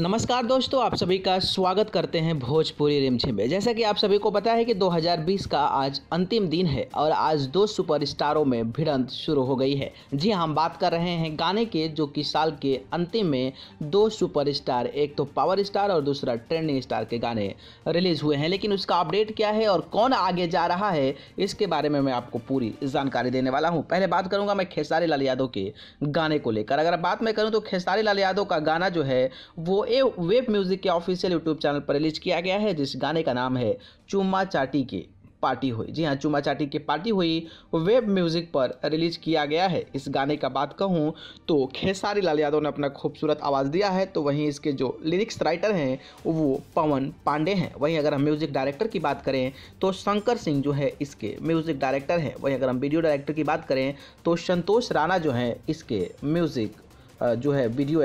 नमस्कार दोस्तों आप सभी का स्वागत करते हैं भोजपुरी रिमझिम में जैसा कि आप सभी को पता है कि 2020 का आज अंतिम दिन है और आज दो सुपरस्टारों में भिड़ंत शुरू हो गई है जी हाँ, हम बात कर रहे हैं गाने के जो कि साल के अंतिम में दो सुपरस्टार एक तो पावर स्टार और दूसरा ट्रेंडिंग स्टार के गाने रिलीज हुए हैं लेकिन उसका अपडेट क्या है और कौन आगे जा रहा है इसके बारे में मैं आपको पूरी जानकारी देने वाला हूँ पहले बात करूँगा मैं खेसारी लाल यादव के गाने को लेकर अगर बात मैं करूँ तो खेसारी लाल यादव का गाना जो है वो ए वेब म्यूजिक के ऑफिशियल यूट्यूब चैनल पर रिलीज किया गया है जिस गाने का नाम है चुम्मा चाटी के पार्टी हुई जी हाँ चुमा चाटी की पार्टी हुई वेब म्यूजिक पर रिलीज किया गया है इस गाने का बात कहूँ तो खेसारी लाल यादव ने अपना खूबसूरत आवाज़ दिया है तो वहीं इसके जो लिरिक्स राइटर हैं वो पवन पांडे हैं वहीं अगर हम म्यूज़िक डायरेक्टर की बात करें तो शंकर सिंह जो है इसके म्यूज़िक डायरेक्टर हैं वहीं अगर हम वीडियो डायरेक्टर की बात करें तो संतोष राणा जो हैं इसके म्यूज़िक जो है वीडियो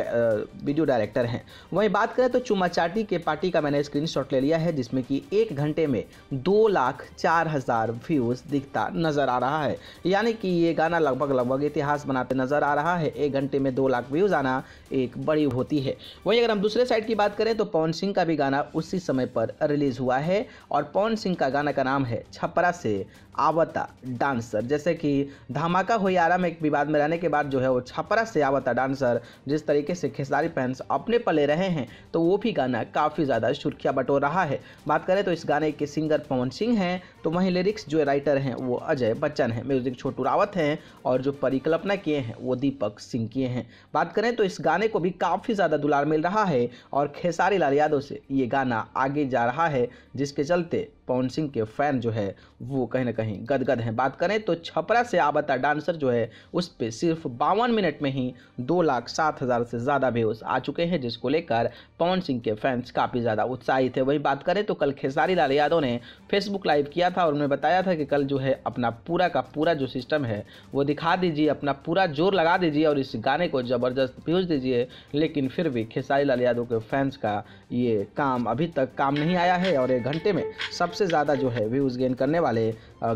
वीडियो डायरेक्टर हैं वहीं बात करें तो चुमाचाटी के पार्टी का मैंने शॉट ले लिया है जिसमें कि एक घंटे में दो लाख चार हज़ार व्यूज़ दिखता नज़र आ रहा है यानी कि ये गाना लगभग लगभग इतिहास बनाते नज़र आ रहा है एक घंटे में दो लाख व्यूज़ आना एक बड़ी होती है वहीं अगर हम दूसरे साइड की बात करें तो पवन सिंह का भी गाना उसी समय पर रिलीज़ हुआ है और पवन सिंह का गाना का नाम है छपरा से आवता डांसर जैसे कि धमाका हुई आराम में एक विवाद में रहने के बाद जो है वो छपरा से आवता डांसर असर जिस तरीके से खेसारी फैंस अपने पले रहे हैं तो वो भी गाना काफ़ी ज़्यादा सुर्खियाँ बटोर रहा है बात करें तो इस गाने के सिंगर पवन सिंह हैं तो वहीं लिरिक्स जो राइटर हैं वो अजय बच्चन हैं म्यूजिक छोटू रावत हैं और जो परिकल्पना किए हैं वो दीपक सिंह किए हैं बात करें तो इस गाने को भी काफ़ी ज़्यादा दुलार मिल रहा है और खेसारी लाल यादव से ये गाना आगे जा रहा है जिसके चलते पवन सिंह के फैन जो है वो कहीं ना कहीं गदगद हैं बात करें तो छपरा से आबता डांसर जो है उस पर सिर्फ बावन मिनट में ही दो लाख सात हज़ार से ज़्यादा व्यूज आ चुके हैं जिसको लेकर पवन सिंह के फैंस काफ़ी ज़्यादा उत्साहित है वहीं बात करें तो कल खेसारी लाल यादव ने फेसबुक लाइव किया था और उन्होंने बताया था कि कल जो है अपना पूरा का पूरा जो सिस्टम है वो दिखा दीजिए अपना पूरा जोर लगा दीजिए और इस गाने को ज़बरदस्त भेज दीजिए लेकिन फिर भी खेसारी लाल यादव के फैंस का ये काम अभी तक काम नहीं आया है और एक घंटे में सब सबसे ज़्यादा जो है व्यूज़ गेन करने वाले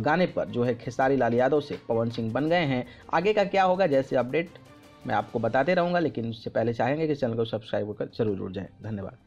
गाने पर जो है खेसारी लाल यादव से पवन सिंह बन गए हैं आगे का क्या होगा जैसे अपडेट मैं आपको बताते रहूँगा लेकिन उससे पहले चाहेंगे कि चैनल को सब्सक्राइब कर जरूर जुड़ जाएँ धन्यवाद